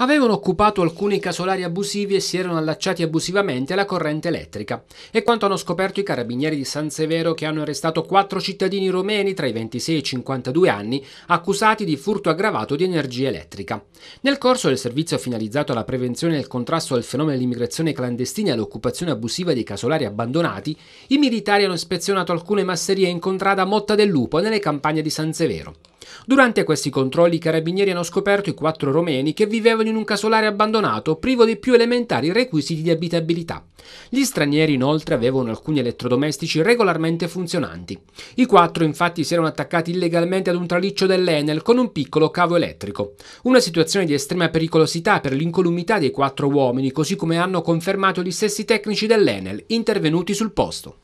avevano occupato alcuni casolari abusivi e si erano allacciati abusivamente alla corrente elettrica. È quanto hanno scoperto i carabinieri di San Severo che hanno arrestato quattro cittadini romeni tra i 26 e i 52 anni accusati di furto aggravato di energia elettrica. Nel corso del servizio finalizzato alla prevenzione e al contrasto al fenomeno dell'immigrazione clandestina e all'occupazione abusiva dei casolari abbandonati, i militari hanno ispezionato alcune masserie incontrate a Motta del Lupo nelle campagne di San Severo. Durante questi controlli i carabinieri hanno scoperto i quattro romeni che vivevano in un casolare abbandonato privo dei più elementari requisiti di abitabilità. Gli stranieri inoltre avevano alcuni elettrodomestici regolarmente funzionanti. I quattro infatti si erano attaccati illegalmente ad un traliccio dell'Enel con un piccolo cavo elettrico. Una situazione di estrema pericolosità per l'incolumità dei quattro uomini, così come hanno confermato gli stessi tecnici dell'Enel intervenuti sul posto.